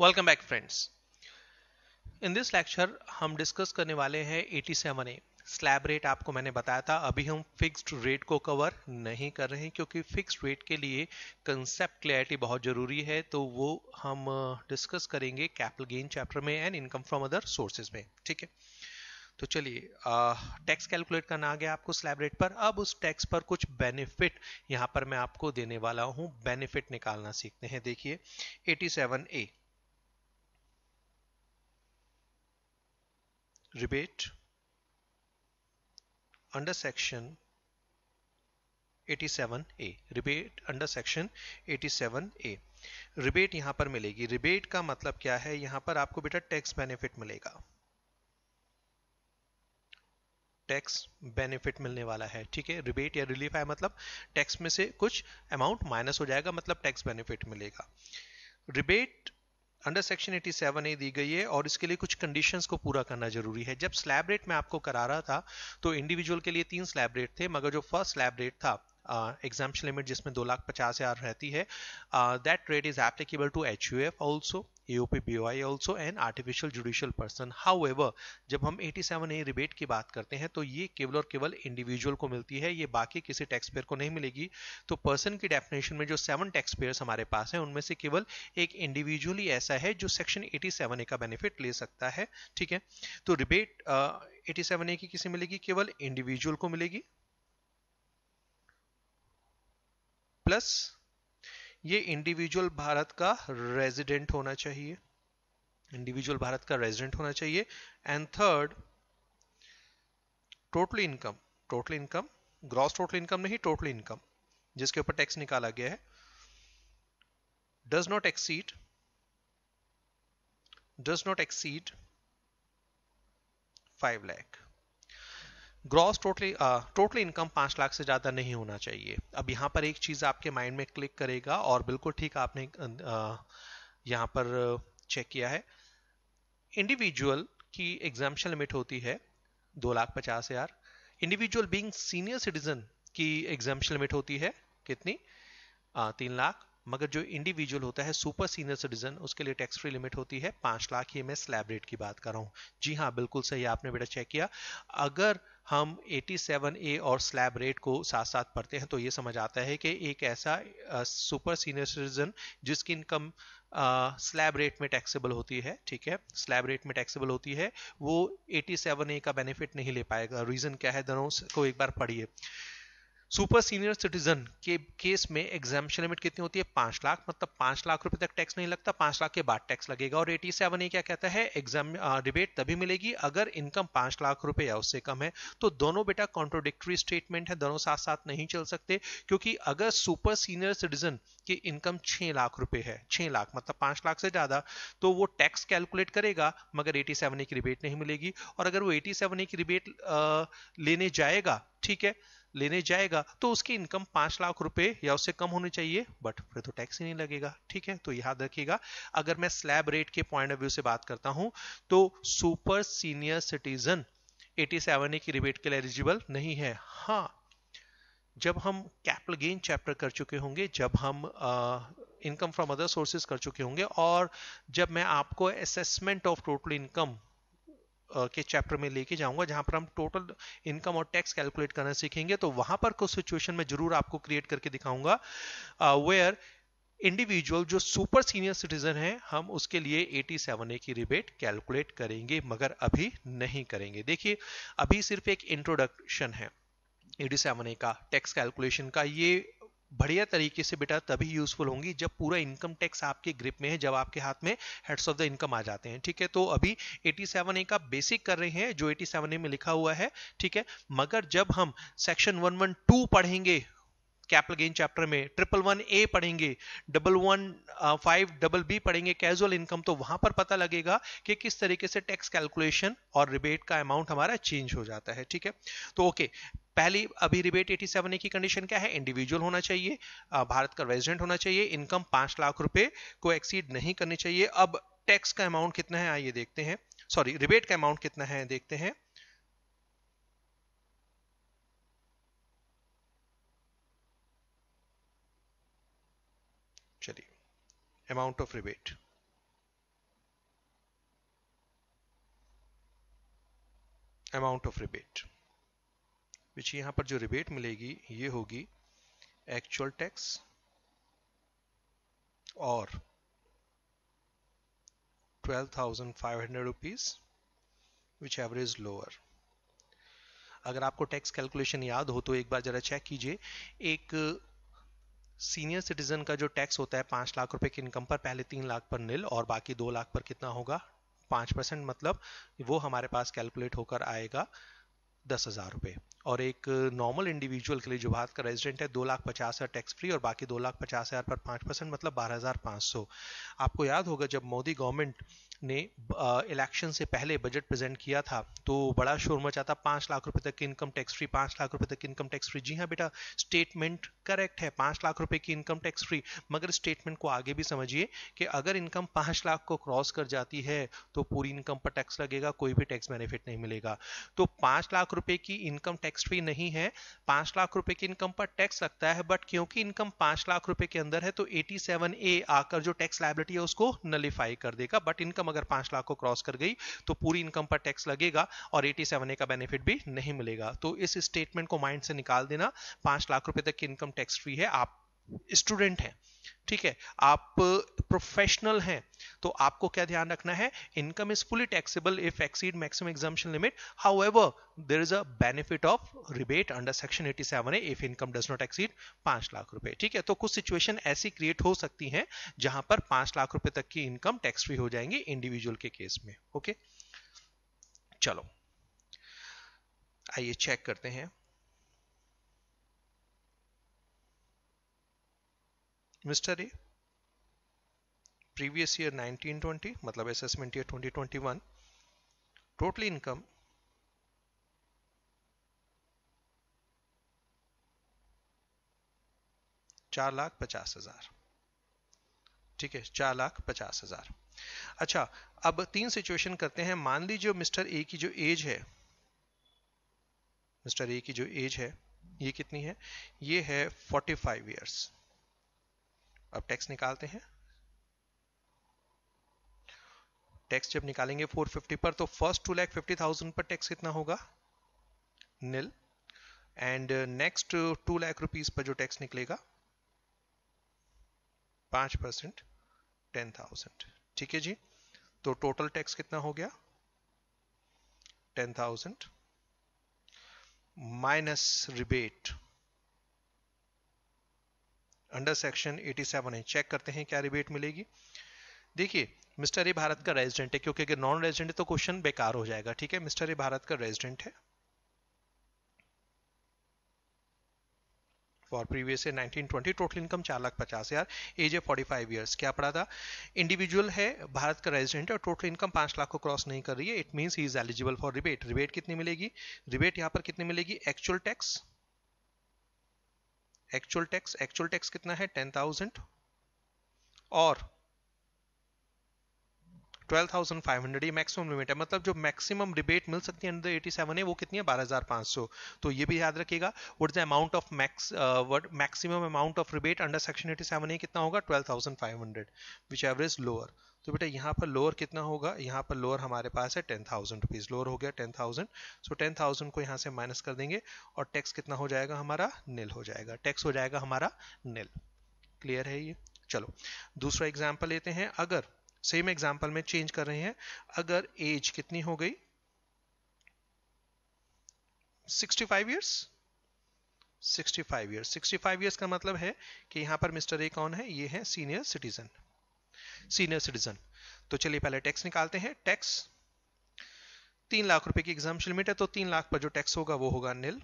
Welcome back friends in this lecture हम discuss करने वाले हैं eighty seven A slab rate आपको मैंने बताया था अभी हम फिक्स्ड रेट को कवर नहीं कर रहे हैं क्योंकि फिक्स्ड रेट के लिए कंसेप्ट क्लैरिटी बहुत ज़रूरी है तो वो हम डिस्कस करेंगे कैपिटल गेन चैप्टर में and income from other sources में ठीक है तो चलिए टैक्स कैलकुलेट करना आ गया आपको स्लैब रेट पर अब उस टैक्स पर कुछ बेनिफिट यहाँ पर मैं आपको देने वाला हूँ बेनिफिट निकालना सीखते हैं देखिए 87 A rebate under section 87A rebate under section 87A rebate यहां पर मिलेगी रिबेट का मतलब क्या है यहां पर आपको बेटा टैक्स बेनिफिट मिलेगा टैक्स बेनिफिट मिलने वाला है ठीक है रिबेट या रिलीफ है मतलब टैक्स में से कुछ अमाउंट माइनस हो जाएगा मतलब टैक्स बेनिफिट मिलेगा रिबेट अंडर सेक्शन 87 ए दी गई है और इसके लिए कुछ कंडीशंस को पूरा करना जरूरी है जब स्लैब रेट मैं आपको करा रहा था तो इंडिविजुअल के लिए तीन स्लैब रेट थे मगर जो फर्स्ट स्लैब रेट था एग्जाम्स लिमिट जिसमें दो लाख पचास हज़ार रहती है that rate is applicable to H U F also AOPBY also an artificial judicial person however जब हम 87 ए रिबेट की बात करते हैं तो ये केवल और केवल इंडिविजुअल को मिलती है ये बाकी किसी टैक्स पेयर को नहीं मिलेगी तो पर्सन की डेफिनेशन में जो सेवन टैक्स पेयर्स हमारे पास है उनमें से केवल एक इंडिविजुअल ऐसा है जो सेक्शन ए का बेनिफिट ले सकता है ठीक है तो रिबेट एटी सेवन ए की किसी मिलेगी केवल इंडिविजुअल को मिलेगी प्लस ये इंडिविजुअल भारत का रेजिडेंट होना चाहिए इंडिविजुअल भारत का रेजिडेंट होना चाहिए and third total income total income gross total income नहीं टोटल इनकम जिसके ऊपर टैक्स निकाला गया है does not exceed does not exceed five lakh gross totally total income पांच लाख से ज़्यादा नहीं होना चाहिए अब यहाँ पर एक चीज़ आपके माइंड में क्लिक करेगा और बिल्कुल ठीक आपने यहाँ पर चेक किया है इंडिविजुअल की एग्जामेशन लिमिट होती है दो लाख पचास हज़ार इंडिविजुअल बींग सीनियर सिटीजन की एग्जामेशन लिमिट होती है कितनी तीन लाख मगर जो इंडिविजुअल होता है सुपर सीनियर सिटीजन उसके लिए टैक्स फ्री लिमिट होती है पांच लाख ये मैं स्लैब रेट की बात कर रहा हूँ जी हाँ बिल्कुल सही आपने बेटा चेक किया अगर हम 87A और स्लैब रेट को साथ साथ पढ़ते हैं तो ये समझ आता है कि एक ऐसा सुपर सीनियर सिटीजन जिसकी इनकम स्लैब रेट में टैक्सेबल होती है ठीक है स्लैब रेट में टैक्सेबल होती है वो 87A का बेनिफिट नहीं ले पाएगा रीज़न क्या है दोनों को एक बार पढ़िए सुपर सीनियर सिटीजन के केस में एग्जामेशन लिमिट कितनी होती है पांच लाख मतलब पांच लाख रुपए तक टैक्स नहीं लगता पांच लाख के बाद टैक्स लगेगा और एटी सेवन क्या कहता है एग्जाम डिबेट तभी मिलेगी अगर इनकम पांच लाख रुपए या उससे कम है तो दोनों बेटा कॉन्ट्रोडिक्टरी स्टेटमेंट है दोनों साथ साथ नहीं चल सकते क्योंकि अगर सुपर सीनियर सिटीजन की इनकम छह लाख रुपए है छह लाख मतलब पांच लाख से ज्यादा तो वो टैक्स कैलकुलेट करेगा मगर एटी सेवन की रिबेट नहीं मिलेगी और अगर वो एटी सेवन की रिबेट लेने जाएगा ठीक है लेने जाएगा तो उसकी इनकम पांच लाख रुपए या उससे कम होनी चाहिए बट फिर तो टैक्स ही नहीं लगेगा ठीक है तो याद रखिएगा अगर मैं स्लैब रेट के पॉइंट ऑफ व्यू से बात करता हूं तो सुपर सीनियर सिटीजन 87 ए की रिबेट के लिए एलिजिबल नहीं है हाँ जब हम कैपिटल गेन चैप्टर कर चुके होंगे जब हम इनकम फ्रॉम अदर सोर्सेज कर चुके होंगे और जब मैं आपको असेसमेंट ऑफ टोटल इनकम के चैप्टर में लेके जाऊंगा जहां पर हम टोटल इनकम और टैक्स कैलकुलेट करना सीखेंगे तो वहां पर कुछ सिचुएशन में जरूर आपको क्रिएट करके दिखाऊंगा वेयर इंडिविजुअल जो सुपर सीनियर सिटीजन है हम उसके लिए 87 ए की रिबेट कैलकुलेट करेंगे मगर अभी नहीं करेंगे देखिए अभी सिर्फ एक इंट्रोडक्शन है 87 ए का टैक्स कैलकुलेशन का ये बढ़िया तरीके से बेटा तभी यूजफुल होंगी जब पूरा इनकम टैक्स आपके ग्रिप में है जब आपके हाथ में हेड्स ऑफ द इनकम आ जाते हैं ठीक है तो अभी सेवन ए का बेसिक कर रहे हैं जो सेवन ए में लिखा हुआ है ठीक है मगर जब हम सेक्शन 112 पढ़ेंगे कैपिटल गेन चैप्टर में ट्रिपल वन ए पढ़ेंगे double one five double B पढ़ेंगे कैजुअल इनकम तो वहां पर पता लगेगा कि किस तरीके से टैक्स कैलकुलेशन और रिबेट का अमाउंट हमारा चेंज हो जाता है ठीक है तो ओके पहली अभी रिबेट 87 ए की कंडीशन क्या है इंडिविजुअल होना चाहिए uh, भारत का रेजिडेंट होना चाहिए इनकम पांच लाख रुपए को एक्सीड नहीं करनी चाहिए अब टैक्स का अमाउंट कितना है आइए देखते हैं सॉरी रिबेट का अमाउंट कितना है देखते हैं amount of rebate. amount of rebate which यहाँ पर जो rebate मिलेगी ये होगी actual tax और 12,500 rupees which average lower अगर आपको टैक्स कैलकुलेशन याद हो तो एक बार जरा चेक कीजिए एक सीनियर सिटीजन का जो टैक्स होता है पांच लाख रुपए की इनकम पर पहले तीन लाख पर नील और बाकी दो लाख पर कितना होगा पांच परसेंट मतलब वो हमारे पास कैलकुलेट होकर आएगा दस हज़ार रुपए और एक नॉर्मल इंडिविजुअल के लिए जो भारत का रेजिडेंट है दो लाख पचास हज़ार टैक्स फ्री और बाकी दो लाख पचास हज़ार पर पांच परसेंट मतलब बारह हज़ार पांच सौ आपको याद होगा जब मोदी गवर्नमेंट ने इलेक्शन से पहले बजट प्रेजेंट किया था तो बड़ा शोर मचा था पांच लाख रुपए तक की इनकम टैक्स फ्री पांच लाख रुपए तक की इनकम टैक्स फ्री जी हाँ बेटा स्टेटमेंट करेक्ट है पांच लाख रुपए की इनकम टैक्स फ्री मगर स्टेटमेंट को आगे भी समझिए कि अगर इनकम पांच लाख को क्रॉस कर जाती है तो पूरी इनकम पर टैक्स लगेगा कोई भी टैक्स बेनिफिट नहीं मिलेगा तो पांच लाख रुपए की इनकम टैक्स फ्री नहीं है पांच लाख रुपए की इनकम पर टैक्स लगता है बट क्योंकि इनकम पांच लाख रुपए के अंदर है तो एटी सेवन ए आकर जो टैक्स लाइबिलिटी है उसको नलीफाई कर देगा बट इनकम इनकम अगर पांच लाख को क्रॉस कर गई तो पूरी इनकम पर टैक्स लगेगा और एटी सेवन ए का बेनिफिट भी नहीं मिलेगा तो इस स्टेटमेंट को माइंड से निकाल देना पांच लाख रुपए तक की इनकम टैक्स फ्री है आप स्टूडेंट हैं ठीक है आप प्रोफेशनल हैं तो आपको क्या ध्यान रखना है income is fully taxable if exceed maximum exemption limit ever there is a benefit of rebate under section 87 seven if income does not exceed पांच लाख रुपए ठीक है तो कुछ सिचुएशन ऐसी क्रिएट हो सकती हैं जहां पर पांच लाख रुपए तक की इनकम टैक्स फ्री हो जाएंगी इंडिविजुअल के केस में ओके चलो आइए चेक करते हैं मिस्टर ए प्रीवियस ईयर 1920 मतलब असेसमेंट ईयर 2021 टोटल इनकम चार लाख पचास हजार ठीक है चार लाख पचास हजार अच्छा अब तीन सिचुएशन करते हैं मान लीजिए मिस्टर ए की जो एज है मिस्टर ए की जो एज है ये कितनी है ये है 45 फाइव ईयर्स अब टैक्स निकालते हैं टैक्स जब निकालेंगे 450 पर तो first two lakh fifty thousand पर टैक्स कितना होगा nil and next two lakh rupees पर जो टैक्स निकलेगा पांच परसेंट टेन थाउजेंड ठीक है जी तो टोटल टैक्स कितना हो गया ten thousand minus rebate under section 87 है चेक करते हैं क्या रिबेट मिलेगी देखिए मिस्टर ए भारत का रेजिडेंट है क्योंकि अगर नॉन रेजिडेंट है तो क्वेश्चन बेकार हो जाएगा ठीक है मिस्टर ए भारत का रेजिडेंट है for previous year 1920 total income चार लाख पचास हजार एज ए फाइव इयर्स क्या पड़ा था इंडिविजुअल है भारत का रेजिडेंट और टोटल इनकम पांच लाख को क्रॉस नहीं कर रही है it mean he is eligible for rebate rebate कितनी मिलेगी रिबेट यहाँ पर कितनी मिलेगी actual tax actual tax actual tax कितना है टेन थाउजेंड और ट्वेल्व थाउजेंड फाइव हंड्रेड ये मैक्सिमम लिमिट है मतलब जो मैक्सिमम रिबेट मिल सकती है अंडर एटी सेवन है वो कितनी है बारह हजार पांच सौ तो ये भी याद रखिएगा what the amount of max what maximum amount of rebate under section eighty seven है कितना होगा twelve thousand five hundred which ever is lower तो बेटा यहाँ पर लोअर कितना होगा यहाँ पर लोअर हमारे पास है टेन थाउजेंड रुपीज़ लोअर हो गया ten thousand so ten thousand को यहाँ से माइनस कर देंगे और टैक्स कितना हो जाएगा हमारा नील हो जाएगा टैक्स हो जाएगा हमारा नील क्लियर है ये चलो दूसरा एग्जाम्पल लेते हैं अगर सेम एग्जाम्पल में चेंज कर रहे हैं अगर एज कितनी हो गई 65 ईयर्स 65 इयर्स 65 इयर्स का मतलब है कि यहाँ पर मिस्टर ए कौन है ये है सीनियर सिटीजन सीनियर सिटीजन तो चलिए पहले टैक्स निकालते हैं टैक्स तीन लाख रुपए की एग्जाम लिमिट है तो तीन लाख पर जो टैक्स होगा वो होगा नील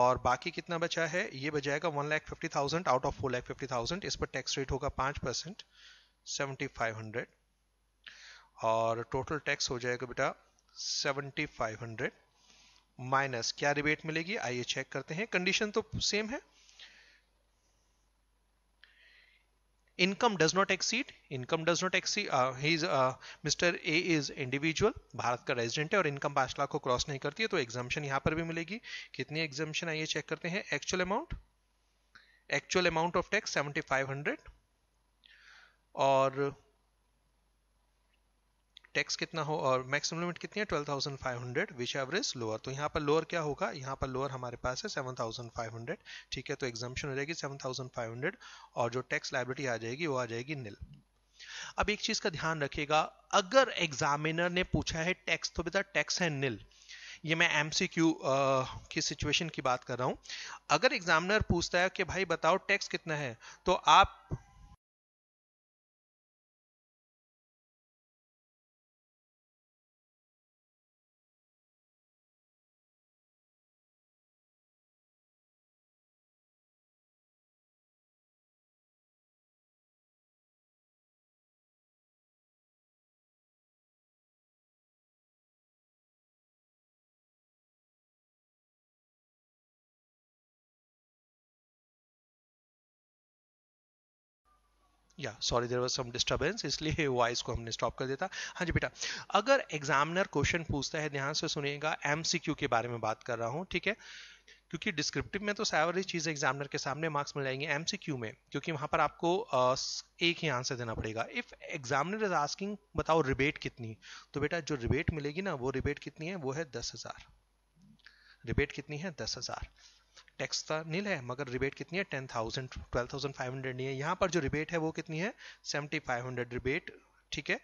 और बाकी कितना बचा है ये बचाएगा one lakh fifty thousand out of four lakh fifty thousand इस पर टैक्स रेट होगा पांच परसेंट सेवेंटी फाइव हंड्रेड और टोटल टैक्स हो जाएगा बेटा सेवेंटी फाइव हंड्रेड माइनस क्या रिबेट मिलेगी आइए चेक करते हैं कंडीशन तो सेम है income does not exceed income does not exceed uh, he's mister A is individual Bharat का रेजिडेंट है और इनकम पांच लाख को क्रॉस नहीं करती है तो एग्जाम्पन यहां पर भी मिलेगी कितनी एग्जाम्पन आइए चेक करते हैं actual amount actual amount of tax seventy five hundred और टैक्स कितना हो और मैक्सिमम लिमिट कितनी है 12,500 विच एवर इज लोअर तो यहाँ पर लोअर क्या होगा यहाँ पर लोअर हमारे पास है 7,500 ठीक है तो एग्जाम्पन हो जाएगी 7,500 और जो टैक्स लाइब्रेटी आ जाएगी वो आ जाएगी नील अब एक चीज का ध्यान रखिएगा अगर एग्जामिनर ने पूछा है टैक्स तो बेटा टैक्स है नील ये मैं एमसीक्यू की सिचुएशन की बात कर रहा हूं अगर एग्जामिनर पूछता है कि भाई बताओ टैक्स कितना है तो आप या sorry there was some disturbance इसलिए वॉइस को हमने स्टॉप कर दिया था हाँ जी बेटा अगर एग्जामिनर क्वेश्चन पूछता है ध्यान से सुनिएगा एम के बारे में बात कर रहा हूँ ठीक है क्योंकि डिस्क्रिप्टिव में तो सारी चीज़ें एग्जामिनर के सामने मार्क्स मिल जाएंगे एम में क्योंकि वहाँ पर आपको एक ही आंसर देना पड़ेगा इफ़ एग्जामिनर इज आस्किंग बताओ रिबेट कितनी तो बेटा जो रिबेट मिलेगी ना वो रिबेट कितनी है वो है दस हज़ार रिबेट कितनी है दस हज़ार टैक्स था नील है मगर रिबेट कितनी है ten thousand twelve thousand five hundred नहीं है यहाँ पर जो रिबेट है वो कितनी है सेवेंटी फाइव हंड्रेड रिबेट ठीक है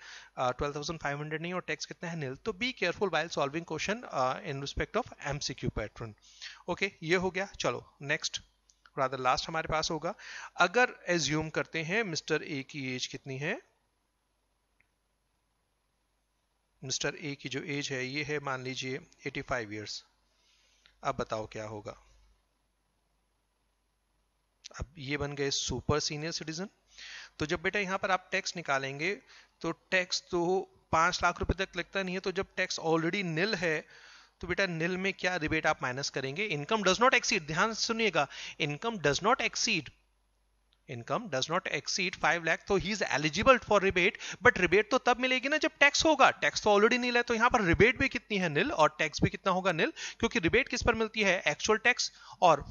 ट्वेल्व थाउजेंड फाइव हंड्रेड नहीं और टैक्स कितना है नील तो be careful while solving question in respect of M C Q pattern okay ये हो गया चलो नेक्स्ट रादर लास्ट हमारे पास होगा अगर एज्यूम करते हैं मिस्टर ए की एज कितनी है मिस्टर ए की जो एज है ये है मान लीजिए 85 इयर्स अब बताओ क्या होगा अब ये बन गए सुपर सीनियर सिटीजन तो जब बेटा यहाँ पर आप टैक्स निकालेंगे तो टैक्स तो पांच लाख रुपए तक लगता नहीं है तो जब टैक्स ऑलरेडी निल है तो बेटा निल में क्या रिबेट आप माइनस करेंगे इनकम डज नॉट एक्सीड ध्यान सुनिएगा income does not exceed income does not exceed five lakh तो he is eligible for rebate but rebate तो तब मिलेगी ना जब टैक्स होगा टैक्स तो ऑलरेडी नील है तो यहां पर रिबेट भी कितनी है नील और टैक्स भी कितना होगा नील क्योंकि रिबेट किस पर मिलती है एक्चुअल टैक्स और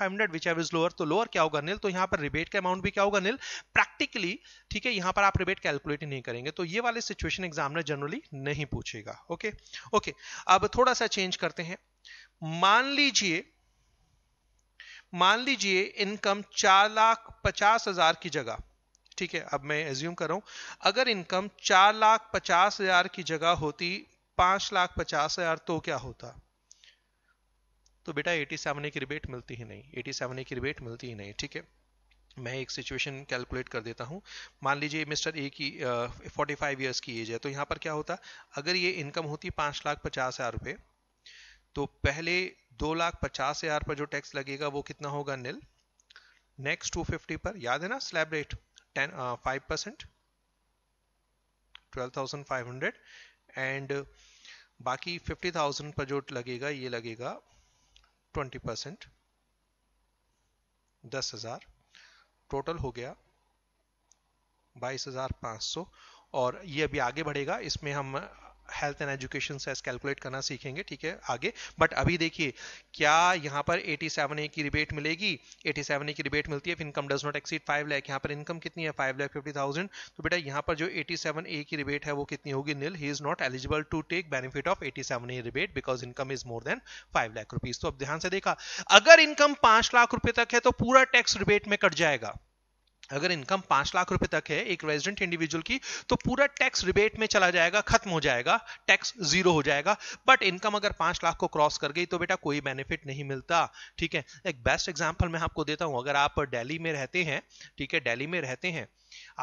hundred which ever is lower तो लोअर क्या होगा नील तो यहाँ पर रिबेट का अमाउंट भी क्या होगा नील प्रैक्टिकली ठीक है यहाँ पर आप रिबेट कैलकुलेट नहीं करेंगे तो ये वाले सिचुएशन एग्जाम ने जनरली नहीं पूछेगा ओके ओके अब थोड़ा सा चेंज करते हैं मान लीजिए मान लीजिए इनकम चार लाख पचास हजार की जगह ठीक है अब मैं एज्यूम कर रहा हूं अगर इनकम चार लाख पचास हजार की जगह होती पांच लाख पचास हजार तो क्या होता तो बेटा 87 की रिबेट मिलती ही नहीं 87 की रिबेट मिलती ही नहीं ठीक है मैं एक सिचुएशन कैलकुलेट कर देता हूं मान लीजिए मिस्टर ए की फोर्टी फाइव ईयर्स की एज है तो यहां पर क्या होता अगर ये इनकम होती पांच लाख पचास हज़ार रुपये तो पहले दो लाख पचास हजार पर जो टैक्स लगेगा वो कितना होगा नील नेक्स्ट टू फिफ्टी पर याद है ना slab rate ten five percent twelve thousand five hundred and बाकी फिफ्टी थाउजेंड पर जो लगेगा ये लगेगा ट्वेंटी परसेंट दस हजार टोटल हो गया बाईस हजार पांच सौ और ये अभी आगे बढ़ेगा इसमें हम हेल्थ एंड एजुकेशन से कैलकुलेट करना सीखेंगे ठीक है आगे बट अभी देखिए क्या यहाँ पर 87 ए की रिबेट मिलेगी 87 ए की रिबेट मिलती है income does not exceed 5 lakh यहाँ पर इनकम कितनी है 5 लाख थाउजेंड तो बेटा यहाँ पर जो 87 ए की रिबेट है वो कितनी होगी nil he is not eligible to take benefit of 87 A rebate because income is more than five lakh rupees तो अब ध्यान से देखा अगर इनकम पांच लाख रुपए तक है तो पूरा टैक्स रिबेट में कट जाएगा अगर इनकम पांच लाख रुपए तक है एक रेजिडेंट इंडिविजुअल की तो पूरा टैक्स रिबेट में चला जाएगा खत्म हो जाएगा टैक्स जीरो हो जाएगा बट इनकम अगर पांच लाख को क्रॉस कर गई तो बेटा कोई बेनिफिट नहीं मिलता ठीक है एक बेस्ट एग्जाम्पल मैं आपको देता हूं अगर आप डेली में रहते हैं ठीक है डेली में रहते हैं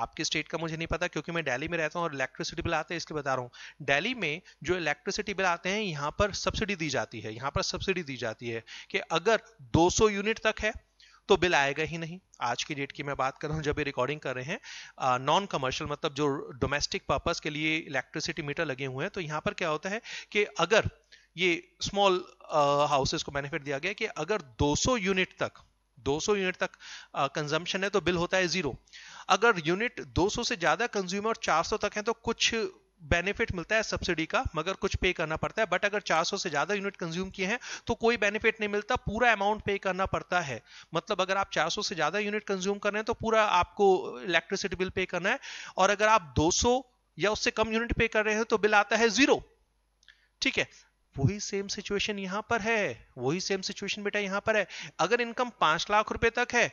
आपके स्टेट का मुझे नहीं पता क्योंकि मैं दिल्ली में रहता हूँ और इलेक्ट्रिसिटी बिल आते हैं इसलिए बता रहा हूँ दिल्ली में जो इलेक्ट्रिसिटी बिल आते हैं यहाँ पर सब्सिडी दी जाती है यहाँ पर सब्सिडी दी जाती है कि अगर 200 यूनिट तक है तो बिल आएगा ही नहीं आज की डेट की मैं बात कर रहा हूँ जब ये रिकॉर्डिंग कर रहे हैं नॉन कमर्शियल मतलब जो डोमेस्टिक पर्पज के लिए इलेक्ट्रिसिटी मीटर लगे हुए हैं तो यहाँ पर क्या होता है कि अगर ये स्मॉल हाउसेस को बेनिफिट दिया गया कि अगर 200 यूनिट तक 200 यूनिट तक कंजम्पशन है तो बिल होता है जीरो अगर यूनिट 200 से ज्यादा कंज्यूमर 400 तक है तो कुछ बेनिफिट मिलता है सब्सिडी का मगर कुछ पे करना पड़ता है बट अगर 400 से ज्यादा यूनिट कंज्यूम किए हैं तो कोई बेनिफिट नहीं मिलता पूरा अमाउंट पे करना पड़ता है मतलब अगर आप 400 से ज्यादा यूनिट कंज्यूम कर रहे हैं तो पूरा आपको इलेक्ट्रिसिटी बिल पे करना है और अगर आप 200 या उससे कम यूनिट पे कर रहे हैं तो बिल आता है जीरो ठीक है वही सेम सिचुएशन यहां पर है वही सेम सिचुएशन बेटा यहां पर है अगर इनकम पांच लाख रुपए तक है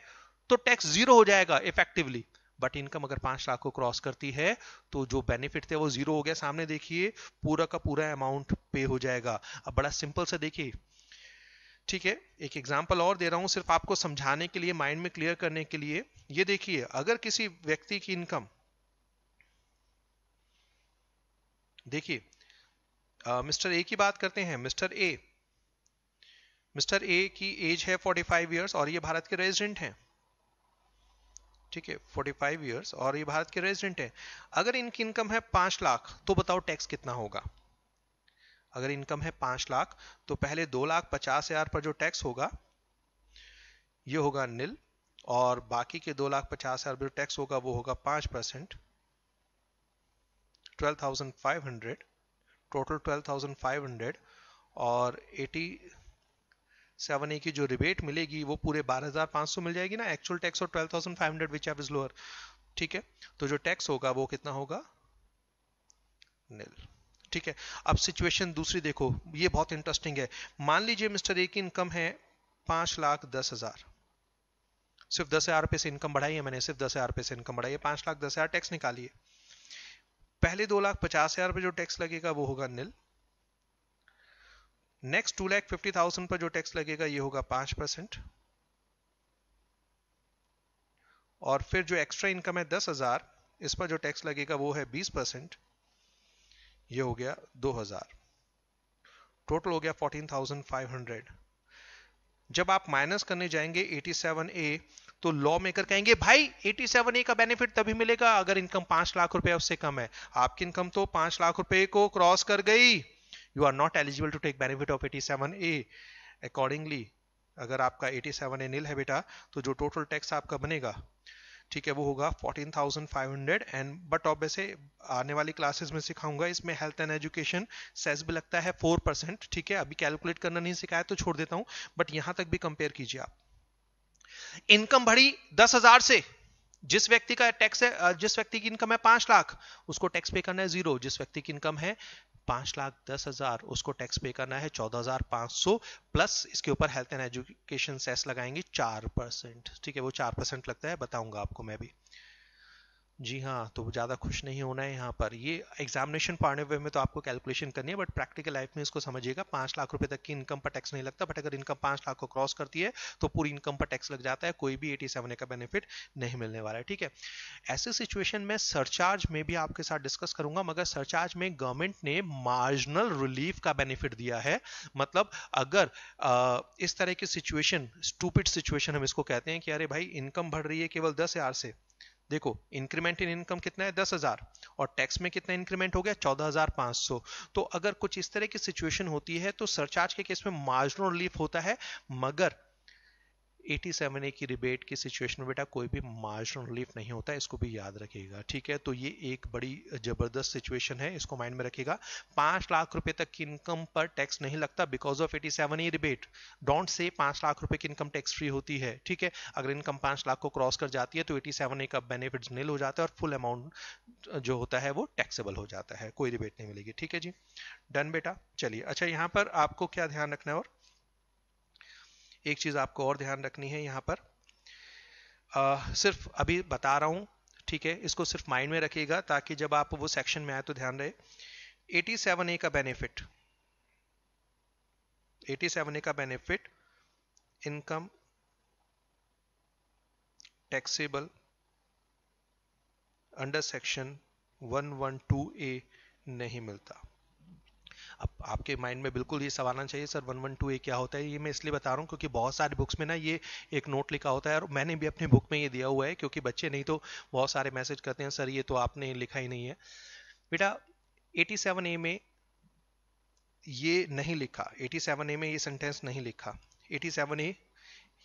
तो टैक्स जीरो हो जाएगा इफेक्टिवली बट इनकम अगर पांच लाख को क्रॉस करती है तो जो बेनिफिट थे वो जीरो हो गया सामने देखिए पूरा का पूरा अमाउंट पे हो जाएगा अब बड़ा सिंपल सा देखिए ठीक है एक एग्जाम्पल और दे रहा हूं सिर्फ आपको समझाने के लिए माइंड में क्लियर करने के लिए ये देखिए अगर किसी व्यक्ति की इनकम देखिए मिस्टर ए की बात करते हैं मिस्टर ए मिस्टर ए की एज है 45 फाइव और ये भारत के रेजिडेंट हैं ठीक है 45 ईयर्स और ये भारत के रेजिडेंट हैं अगर इनकी इनकम है पांच लाख तो बताओ टैक्स कितना होगा अगर इनकम है पांच लाख तो पहले दो लाख पचास हजार पर जो टैक्स होगा ये होगा नील और बाकी के दो लाख पचास हजार पर जो टैक्स होगा वो होगा पांच percent twelve thousand five hundred total twelve thousand five hundred और एटी सेवन ए की जो रिबेट मिलेगी वो पूरे बारह हजार पाँच सौ मिल जाएगी ना एक्चुअल टैक्स और twelve thousand five hundred which ever is lower ठीक है तो जो टैक्स होगा वो कितना होगा नील ठीक है अब सिचुएशन दूसरी देखो ये बहुत इंटरेस्टिंग है मान लीजिए मिस्टर ए की इनकम है पांच लाख दस हजार सिर्फ दस हजार रुपये से इनकम बढ़ाई है मैंने सिर्फ दस हजार रुपये से इनकम बढ़ाई है पांच लाख दस हजार टैक्स निकालिए पहले दो लाख पचास हजार रुपये जो टैक्स लगेगा वो होगा nil next two lakh fifty thousand पर जो टैक्स लगेगा ये होगा पांच परसेंट और फिर जो एक्स्ट्रा इनकम है दस हजार इस पर जो टैक्स लगेगा वो है बीस परसेंट ये हो गया दो हजार टोटल हो गया फोर्टीन थाउजेंड फाइव हंड्रेड जब आप माइनस करने जाएंगे एटी सेवन ए तो लॉ मेकर कहेंगे भाई सेवन ए का बेनिफिट तभी मिलेगा अगर इनकम पांच लाख रुपए उससे कम है आपकी इनकम तो पांच लाख रुपए को क्रॉस कर गई you are not eligible to take benefit of eighty seven A accordingly अगर आपका एटी सेवन ए नील है बेटा तो जो टोटल टैक्स आपका बनेगा ठीक है वो होगा fourteen thousand five hundred and but ऑब वैसे आने वाली क्लासेस में सिखाऊंगा इसमें हेल्थ एंड एजुकेशन सेस भी लगता है फोर परसेंट ठीक है अभी कैलकुलेट करना नहीं सिखाया तो छोड़ देता हूं बट यहां तक भी कंपेयर कीजिए आप इनकम बढ़ी दस हजार से जिस व्यक्ति का टैक्स है जिस व्यक्ति की इनकम है पांच लाख उसको टैक्स पे करना है जीरो जिस व्यक्ति की इनकम है पांच लाख दस हजार उसको टैक्स पे करना है चौदह हजार पांच सौ प्लस इसके ऊपर हेल्थ एंड एजुकेशन सेस लगाएंगे चार परसेंट ठीक है वो चार परसेंट लगता है बताऊंगा आपको मैं भी जी हाँ तो ज़्यादा खुश नहीं होना है यहाँ पर ये एग्जामिनेशन पढ़ने वे में तो आपको कैलकुलेशन करनी है बट प्रैक्टिकल लाइफ में इसको समझिएगा पाँच लाख रुपए तक की इनकम पर टैक्स नहीं लगता बट अगर इनकम पाँच लाख को क्रॉस करती है तो पूरी इनकम पर टैक्स लग जाता है कोई भी एटी सेवन का बेनिफिट नहीं मिलने वाला है ठीक है ऐसे सिचुएशन में सरचार्ज में भी आपके साथ डिस्कस करूंगा मगर सरचार्ज में गवर्नमेंट ने मार्जिनल रिलीफ का बेनिफिट दिया है मतलब अगर आ, इस तरह की सिचुएशन स्टूपिड सिचुएशन हम इसको कहते हैं कि अरे भाई इनकम बढ़ रही है केवल दस हजार से देखो इंक्रीमेंट इन इनकम कितना है दस हजार और टैक्स में कितना इंक्रीमेंट हो गया चौदह हजार पांच सौ तो अगर कुछ इस तरह की सिचुएशन होती है तो सरचार्ज के केस में मार्जिनल रिलीफ होता है मगर 87A की रिबेट की सिचुएशन में बेटा कोई भी मार्जिन रिलीफ नहीं होता इसको भी याद रखिएगा ठीक है तो ये एक बड़ी जबरदस्त सिचुएशन है इसको माइंड में रखिएगा पांच लाख रुपए तक की इनकम पर टैक्स नहीं लगता because of 87A rebate don't say पांच लाख रुपए की इनकम टैक्स फ्री होती है ठीक है अगर इनकम पांच लाख को क्रॉस कर जाती है तो 87A का बेनिफिट नील हो जाता है और फुल अमाउंट जो होता है वो टैक्सेबल हो जाता है कोई रिबेट नहीं मिलेगी ठीक है जी डन बेटा चलिए अच्छा यहाँ पर आपको क्या ध्यान रखना है और एक चीज़ आपको और ध्यान रखनी है यहाँ पर आ, सिर्फ अभी बता रहा हूँ ठीक है इसको सिर्फ माइंड में रखिएगा ताकि जब आप वो सेक्शन में आए तो ध्यान रहे 87 ए का बेनिफिट 87 ए का benefit income taxable under section 112 A नहीं मिलता अब आपके माइंड में बिल्कुल ये सवाल आना चाहिए sir one one two A क्या होता है ये मैं इसलिए बता रहा हूँ क्योंकि बहुत सारे बुक्स में ना ये एक नोट लिखा होता है और मैंने भी अपने बुक में ये दिया हुआ है क्योंकि बच्चे नहीं तो बहुत सारे मैसेज करते हैं सर ये तो आपने लिखा ही नहीं है बेटा एटी सेवन ए में ये नहीं लिखा एटी सेवन ए में ये सेंटेंस नहीं लिखा एटी सेवन ए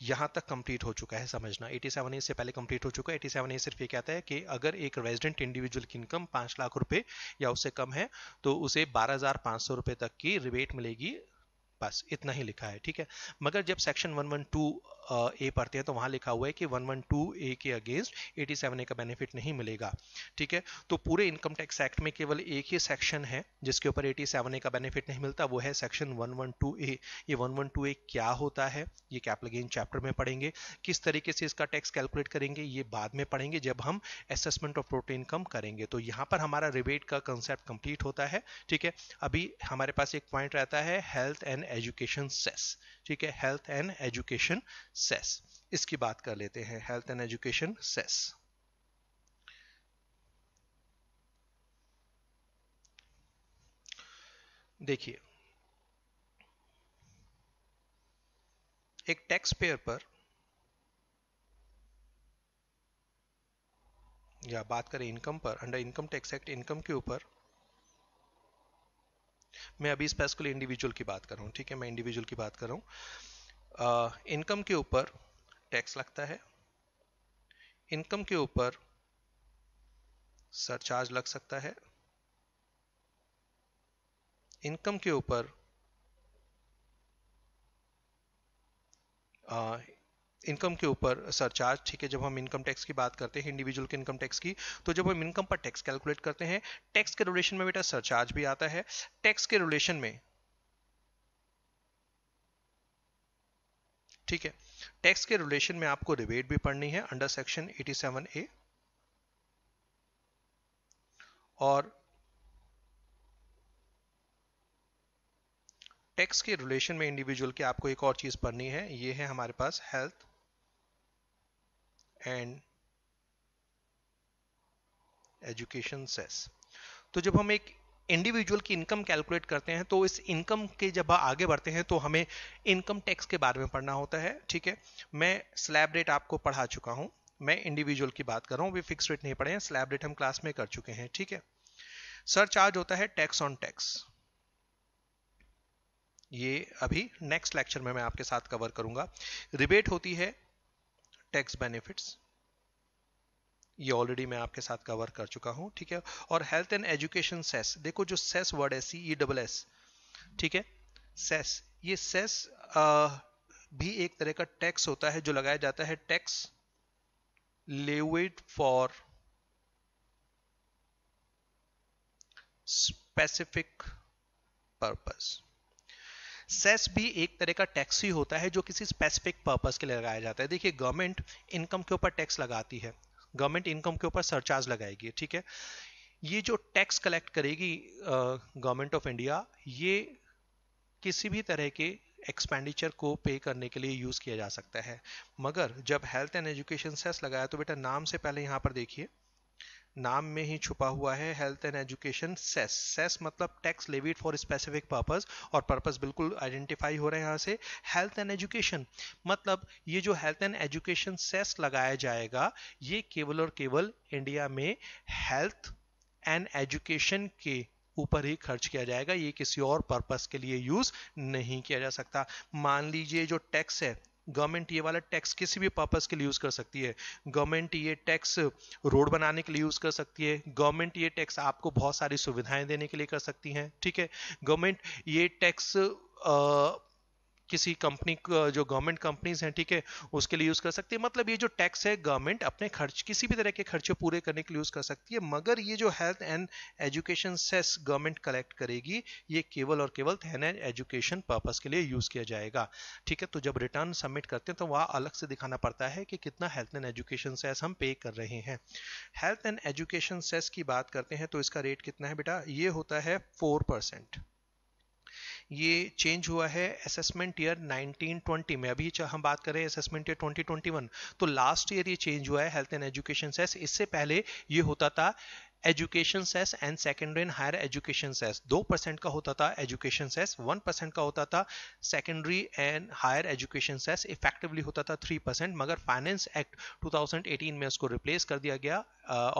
यहां तक कंप्लीट हो चुका है समझना 87 सेवन से पहले कंप्लीट हो चुका है 87 सेवन सिर्फ ये कहता है कि अगर एक रेजिडेंट इंडिविजुअल की इनकम पांच लाख रुपए या उससे कम है तो उसे बारह हजार पांच सौ रुपए तक की रिबेट मिलेगी बस इतना ही लिखा है ठीक है मगर जब सेक्शन 112 ए पढ़ते हैं तो वहां लिखा हुआ है कि 112 ए के अगेंस्ट 87 ए का बेनिफिट नहीं मिलेगा ठीक है तो पूरे इनकम टैक्स एक्ट में केवल एक ही सेक्शन है जिसके ऊपर 87 ए का बेनिफिट नहीं मिलता वो है सेक्शन 112 ए ये 112 ए क्या होता है ये कैपिटल गेन चैप्टर में पढ़ेंगे किस तरीके से इसका टैक्स कैलकुलेट करेंगे ये बाद में पढ़ेंगे जब हम असेसमेंट ऑफ टोटल इनकम करेंगे तो यहाँ पर हमारा रिबेट का कंसेप्ट कंप्लीट होता है ठीक है अभी हमारे पास एक पॉइंट रहता है हेल्थ एंड एजुकेशन सेस ठीक है हेल्थ एंड एजुकेशन सेस इसकी बात कर लेते हैं हेल्थ एंड एजुकेशन सेस देखिए एक टैक्स पेयर पर या बात करें इनकम पर under income tax act income के ऊपर मैं अभी स्पेसिफिकली इंडिविजुअल की बात कर रहा हूँ ठीक है मैं इंडिविजुअल की बात कर रहा हूं इनकम के ऊपर टैक्स लगता है इनकम के ऊपर सरचार्ज लग सकता है इनकम के ऊपर इनकम के ऊपर सरचार्ज ठीक है जब हम इनकम टैक्स की बात करते हैं इंडिविजुअल के इनकम टैक्स की तो जब हम इनकम पर टैक्स कैलकुलेट करते हैं टैक्स के रिलेशन में बेटा सरचार्ज भी आता है टैक्स के रिलेशन में ठीक है टैक्स के रिलेशन में आपको रिबेट भी पढ़नी है अंडर सेक्शन 87 ए और टैक्स के रिलेशन में इंडिविजुअल के आपको एक और चीज पढ़नी है ये है हमारे पास हेल्थ एंड एजुकेशन सेस तो जब हम एक इंडिविजुअल की इनकम कैलकुलेट करते हैं तो इस इनकम के जब आगे बढ़ते हैं तो हमें इनकम टैक्स के बारे में पढ़ना होता है ठीक है मैं स्लैब रेट आपको पढ़ा चुका हूं मैं इंडिविजुअल की बात कर रहा हूं अभी फिक्स रेट नहीं पढ़े हैं स्लैब रेट हम क्लास में कर चुके हैं ठीक है सर चार्ज होता है टैक्स ऑन टैक्स ये अभी नेक्स्ट लेक्चर में मैं आपके साथ कवर करूंगा रिबेट होती है टैक्स बेनिफिट्स ये ऑलरेडी मैं आपके साथ कवर कर चुका हूँ ठीक है और हेल्थ एंड एजुकेशन सेस देखो जो सेस वर्ड है सी ई डबल एस ठीक है सेस ये सेस भी एक तरह का टैक्स होता है जो लगाया जाता है tax levied for specific purpose cess भी एक तरह का टैक्स ही होता है जो किसी स्पेसिफिक पर्पस के लिए लगाया जाता है देखिए गवर्नमेंट इनकम के ऊपर टैक्स लगाती है गवर्नमेंट इनकम के ऊपर सरचार्ज लगाएगी ठीक है ये जो टैक्स कलेक्ट करेगी गवर्नमेंट ऑफ इंडिया ये किसी भी तरह के एक्सपेंडिचर को पे करने के लिए यूज़ किया जा सकता है मगर जब हेल्थ एंड एजुकेशन सेस लगाया तो बेटा नाम से पहले यहाँ पर देखिए नाम में ही छुपा हुआ है health and education cess cess मतलब tax levied for specific purpose और पर्पस बिल्कुल आइडेंटिफाई हो रहे हैं यहाँ से हेल्थ एंड एजुकेशन मतलब ये जो हेल्थ एंड एजुकेशन सेस लगाया जाएगा ये केवल और केवल इंडिया में हेल्थ एंड एजुकेशन के ऊपर ही खर्च किया जाएगा ये किसी और पर्पस के लिए यूज नहीं किया जा सकता मान लीजिए जो टैक्स है गवर्नमेंट ये वाला टैक्स किसी भी पर्पज के लिए यूज़ कर सकती है गवर्नमेंट ये टैक्स रोड बनाने के लिए यूज़ कर सकती है गवर्नमेंट ये टैक्स आपको बहुत सारी सुविधाएं देने के लिए कर सकती है ठीक है गवर्नमेंट ये टैक्स किसी कंपनी जो गवर्नमेंट कंपनीज हैं ठीक है उसके लिए यूज़ कर सकती है मतलब ये जो टैक्स है गवर्नमेंट अपने खर्च किसी भी तरह के खर्चे पूरे करने के लिए यूज़ कर सकती है मगर ये जो health and education cess government collect करेगी ये केवल और केवल एंड एजुकेशन पर्पज़ के लिए यूज़ किया जाएगा ठीक है तो जब रिटर्न सबमिट करते हैं तो वहाँ अलग से दिखाना पड़ता है कि कितना हेल्थ एंड एजुकेशन सेस हम पे कर रहे हैं हेल्थ एंड एजुकेशन सेस की बात करते हैं तो इसका रेट कितना है बेटा ये होता है फोर परसेंट ये चेंज हुआ है असेसमेंट ईयर 1920 में अभी हम बात करें असेसमेंट ईयर 2021 तो लास्ट ईयर ये चेंज हुआ है हेल्थ एंड एजुकेशन सेस इससे पहले ये होता था education cess and secondary and higher education cess दो परसेंट का होता था एजुकेशन सेस वन परसेंट का होता था secondary and higher education cess effectively होता था थ्री परसेंट मगर फाइनेंस एक्ट 2018 में उसको रिप्लेस कर दिया गया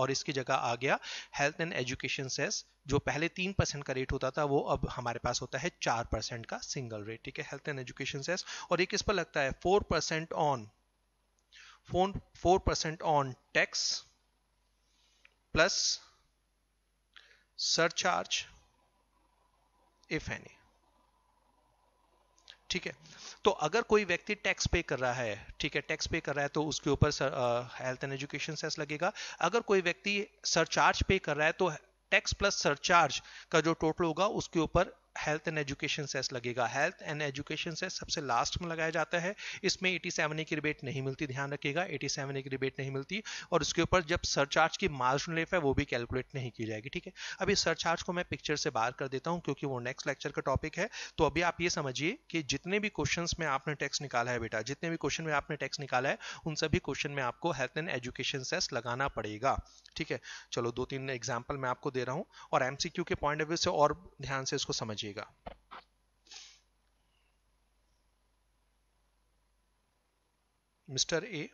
और इसकी जगह आ गया हेल्थ एंड एजुकेशन सेस जो पहले तीन परसेंट का रेट होता था वो अब हमारे पास होता है चार परसेंट का सिंगल रेट ठीक है हेल्थ एंड एजुकेशन सेस और ये किस पर लगता है four percent on phone four percent on tax plus surcharge if any ठीक है तो अगर कोई व्यक्ति टैक्स पे कर रहा है ठीक है टैक्स पे कर रहा है तो उसके ऊपर हेल्थ एंड एजुकेशन सेस लगेगा अगर कोई व्यक्ति सरचार्ज पे कर रहा है तो टैक्स प्लस सरचार्ज का जो टोटल होगा उसके ऊपर हेल्थ एंड एजुकेशन सेस लगेगा हेल्थ एंड एजुकेशन सेस सबसे लास्ट में लगाया जाता है इसमें एटी ए की रिबेट नहीं मिलती ध्यान रखिएगा 87 ए की रिबेट नहीं मिलती और उसके ऊपर जब सरचार्ज की मार्जिन लेफ है वो भी कैलकुलेट नहीं की जाएगी ठीक है अभी सरचार्ज को मैं पिक्चर से बाहर कर देता हूँ क्योंकि वो नेक्स्ट लेक्चर का टॉपिक है तो अभी आप ये समझिए कि जितने भी क्वेश्चन में आपने टैक्स निकाला है बेटा जितने भी क्वेश्चन में आपने टैक्स निकाला है उन सभी क्वेश्चन में आपको हेल्थ एंड एजुकेशन सेस लगाना पड़ेगा ठीक है चलो दो तीन एग्जाम्पल मैं आपको दे रहा हूँ और एमसीक्यू के पॉइंट ऑफ व्यू से और ध्यान से इसको समझिए कीजिएगा mister A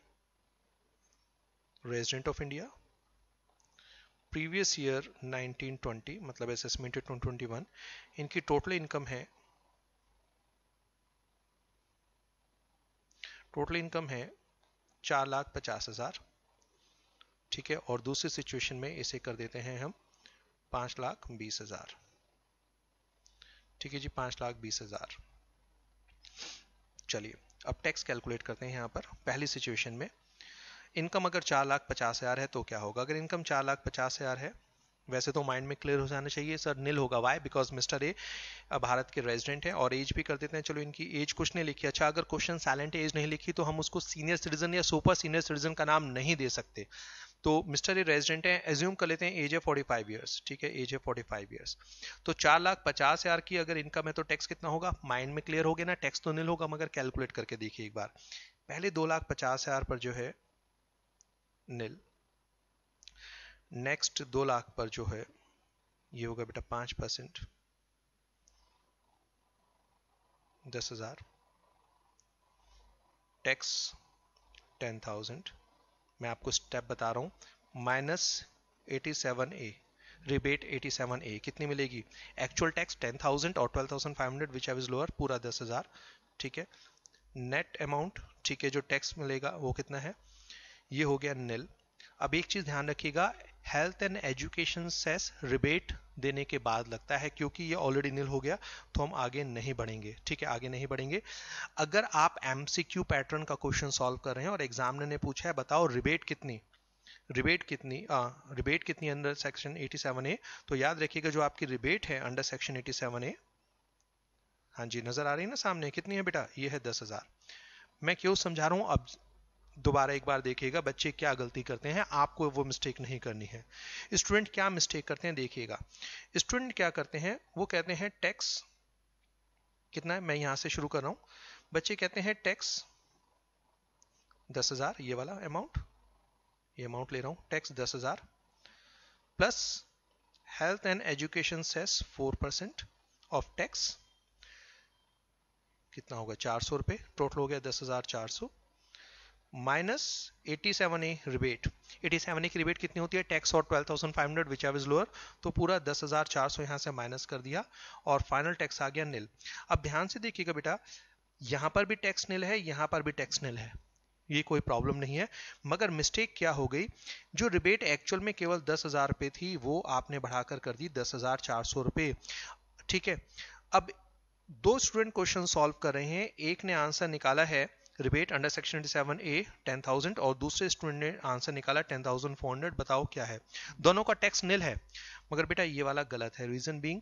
resident of India previous year 1920 मतलब असेसमेंट 2021 इनकी टोटल इनकम है टोटल इनकम है चार लाख पचास हज़ार ठीक है और दूसरी सिचुएशन में इसे कर देते हैं हम पांच लाख बीस हज़ार ठीक है जी पांच लाख बीस हज़ार चलिए अब टैक्स कैलकुलेट करते हैं यहाँ पर पहली सिचुएशन में इनकम अगर चार लाख पचास हज़ार है तो क्या होगा अगर इनकम चार लाख पचास हज़ार है वैसे तो माइंड में क्लियर हो जाना चाहिए सर नील होगा why because mister A Bharat के रेजिडेंट है और एज भी कर देते हैं चलो इनकी एज कुछ नहीं लिखी अच्छा अगर क्वेश्चन साइलेंट एज नहीं लिखी तो हम उसको सीनियर सिटीजन या सुपर सीनियर सिटीजन का नाम नहीं दे सकते तो मिस्टर ये रेजिडेंट हैं एज्यूम कर लेते हैं एज है फोर्टी फाइव ईयर्स ठीक है एज है फोर्टी फाइव ईयर्स तो चार लाख पचास हज़ार की अगर इनकम है तो टैक्स कितना होगा माइंड में क्लियर हो गया ना टैक्स तो नहीं होगा मगर कैलकुलेट करके देखिए एक बार पहले दो लाख पचास हज़ार पर जो है नील नेक्स्ट दो लाख पर जो है ये होगा बेटा पांच परसेंट दस हज़ार टैक्स टेन थाउजेंड मैं आपको स्टेप बता रहा हूँ minus eighty seven A rebate A कितनी मिलेगी एक्चुअल टैक्स 10,000 और 12,500 विच एव इज लोअर पूरा 10,000 ठीक है नेट अमाउंट ठीक है जो टैक्स मिलेगा वो कितना है ये हो गया नील अब एक चीज़ ध्यान रखिएगा health and education cess rebate देने के बाद लगता है क्योंकि ये ऑलरेडी नील हो गया तो हम आगे नहीं बढ़ेंगे ठीक है आगे नहीं बढ़ेंगे अगर आप एम पैटर्न का क्वेश्चन सॉल्व कर रहे हैं और एग्जाम ने पूछा है बताओ रिबेट कितनी रिबेट कितनी आ, रिबेट कितनी अंडर सेक्शन 87 ए तो याद रखिएगा जो आपकी रिबेट है अंडर सेक्शन 87 ए हाँ जी नजर आ रही है ना सामने कितनी है बेटा ये है दस हजार मैं क्यों समझा रहा हूँ अब दोबारा एक बार देखिएगा बच्चे क्या गलती करते हैं आपको वो मिस्टेक नहीं करनी है स्टूडेंट क्या मिस्टेक करते हैं देखिएगा स्टूडेंट क्या करते हैं वो कहते हैं टैक्स कितना है मैं यहां से शुरू कर रहा हूं बच्चे कहते हैं टैक्स दस हज़ार ये वाला अमाउंट ये अमाउंट ले रहा हूं टैक्स दस हज़ार plus health and education cess four percent of tax कितना होगा चार सौ रुपए टोटल हो गया दस हज़ार चार सौ माइनस ए रिबेट ए की रिबेट कितनी होती है टैक्स और 12,500 विच एव इज लोअर तो पूरा 10,400 यहां से माइनस कर दिया और फाइनल टैक्स आ गया नील अब ध्यान से देखिएगा बेटा यहां पर भी टैक्स नील है यहां पर भी टैक्स नील है ये कोई प्रॉब्लम नहीं है मगर मिस्टेक क्या हो गई जो रिबेट एक्चुअल में केवल दस हजार रुपये थी वो आपने बढ़ाकर कर दी दस हजार चार सौ रुपये ठीक है अब दो स्टूडेंट क्वेश्चन सॉल्व कर रहे हैं एक ने आंसर निकाला है rebate under section seven A ten thousand और दूसरे स्टूडेंट ने आंसर निकाला टेन थाउजेंड फोर हंड्रेड बताओ क्या है दोनों का टैक्स निल है मगर बेटा ये वाला गलत है reason being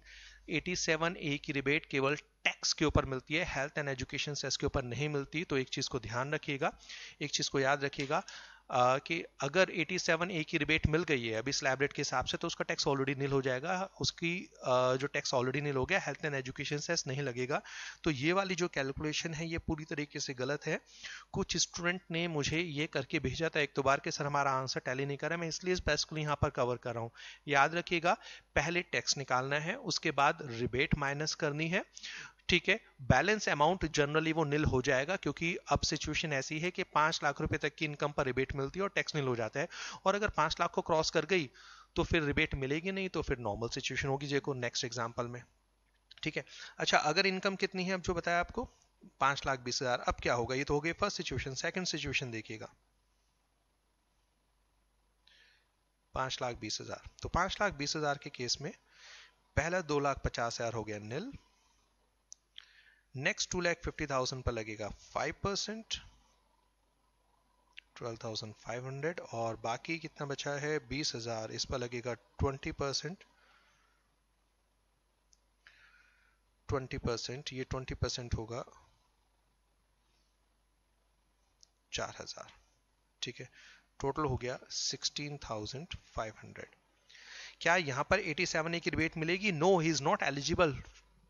eighty seven A की रिबेट केवल टैक्स के ऊपर मिलती है हेल्थ एंड एजुकेशन सेस के ऊपर नहीं मिलती तो एक चीज़ को ध्यान रखिएगा एक चीज़ को याद रखिएगा कि अगर 87 ए की रिबेट मिल गई है अभी स्लैब रेट के हिसाब से तो उसका टैक्स ऑलरेडी नील हो जाएगा उसकी जो टैक्स ऑलरेडी नील हो गया हेल्थ एंड एजुकेशन सेस नहीं लगेगा तो ये वाली जो कैलकुलेशन है ये पूरी तरीके से गलत है कुछ स्टूडेंट ने मुझे ये करके भेजा था एक दो बार के सर हमारा आंसर टैली नहीं करा मैं इसलिए इस यहाँ पर कवर कर रहा हूँ याद रखिएगा पहले टैक्स निकालना है उसके बाद रिबेट माइनस करनी है ठीक है बैलेंस अमाउंट जनरली वो नील हो जाएगा क्योंकि अब सिचुएशन ऐसी है कि पांच लाख रुपए तक की इनकम पर रिबेट मिलती है और टैक्स नील हो जाता है और अगर पांच लाख को क्रॉस कर गई तो फिर रिबेट मिलेगी नहीं तो फिर नॉर्मल सिचुएशन होगी जेको नेक्स्ट एग्जाम्पल में ठीक है अच्छा अगर इनकम कितनी है अब जो बताया आपको पांच लाख बीस हजार अब क्या होगा ये तो हो गई फर्स्ट सिचुएशन सेकंड सिचुएशन देखिएगा पांच लाख बीस हजार तो पांच लाख बीस हजार के केस में पहला दो लाख पचास हजार हो गया nil next two lakh fifty thousand पर लगेगा five percent twelve thousand five hundred और बाकी कितना बचा है बीस हजार इस पर लगेगा ट्वेंटी परसेंट ट्वेंटी परसेंट ये ट्वेंटी परसेंट होगा चार हजार ठीक है टोटल हो गया सिक्सटीन थाउजेंड फाइव हंड्रेड क्या यहां पर 87 ए की रिबेट मिलेगी no he is not eligible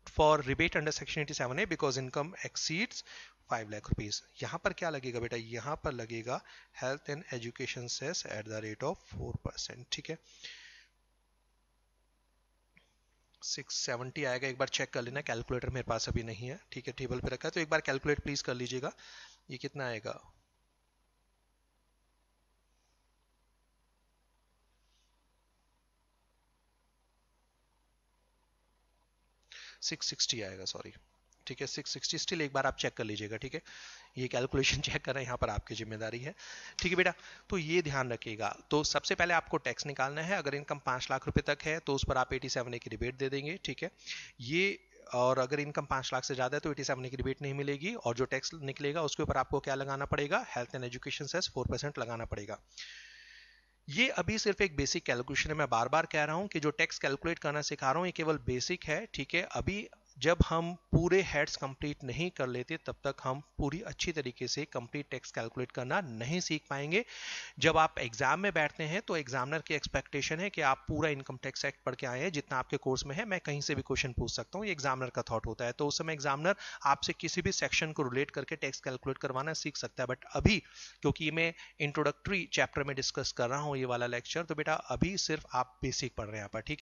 for rebate under section eighty seven 87A because income exceeds five lakh rupees यहाँ पर क्या लगेगा बेटा यहाँ पर लगेगा health and education cess at the rate of four percent ठीक है 670 आएगा एक बार चेक कर लेना कैलकुलेटर मेरे पास अभी नहीं है ठीक है टेबल पे रखा है तो एक बार कैलकुलेट प्लीज कर लीजिएगा ये कितना आएगा 660 आएगा सॉरी ठीक है 660 स्टिल एक बार आप चेक कर लीजिएगा ठीक है ये कैलकुलेशन चेक करें यहाँ पर आपकी जिम्मेदारी है ठीक है बेटा तो ये ध्यान रखिएगा तो सबसे पहले आपको टैक्स निकालना है अगर इनकम पाँच लाख रुपए तक है तो उस पर आप एटी सेवन की रिबेट दे देंगे ठीक है ये और अगर इनकम पाँच लाख से ज़्यादा है तो एटी सेवन की रिबेट नहीं मिलेगी और जो टैक्स निकलेगा उसके ऊपर आपको क्या लगाना पड़ेगा health and education cess four percent लगाना पड़ेगा ये अभी सिर्फ एक बेसिक कैलकुलेशन है मैं बार बार कह रहा हूँ कि जो टैक्स कैलकुलेट करना सिखा रहा हूँ ये केवल बेसिक है ठीक है अभी जब हम पूरे हेड्स कंप्लीट नहीं कर लेते तब तक हम पूरी अच्छी तरीके से कंप्लीट टेक्स कैलकुलेट करना नहीं सीख पाएंगे जब आप एग्जाम में बैठते हैं तो एग्जामिनर की एक्सपेक्टेशन है कि आप पूरा इनकम टैक्स एक्ट पढ़ के आए हैं जितना आपके कोर्स में है मैं कहीं से भी क्वेश्चन पूछ सकता हूँ ये एग्जामिनर का थॉट होता है तो उस समय एग्जामिनर आपसे किसी भी सेक्शन को रिलेट करके टैक्स कैलकुलेट करवाना सीख सकता है बट अभी क्योंकि मैं इंट्रोडक्टरी चैप्टर में डिस्कस कर रहा हूँ ये वाला लेक्चर तो बेटा अभी सिर्फ आप बेसिक पढ़ रहे हैं यहाँ पर ठीक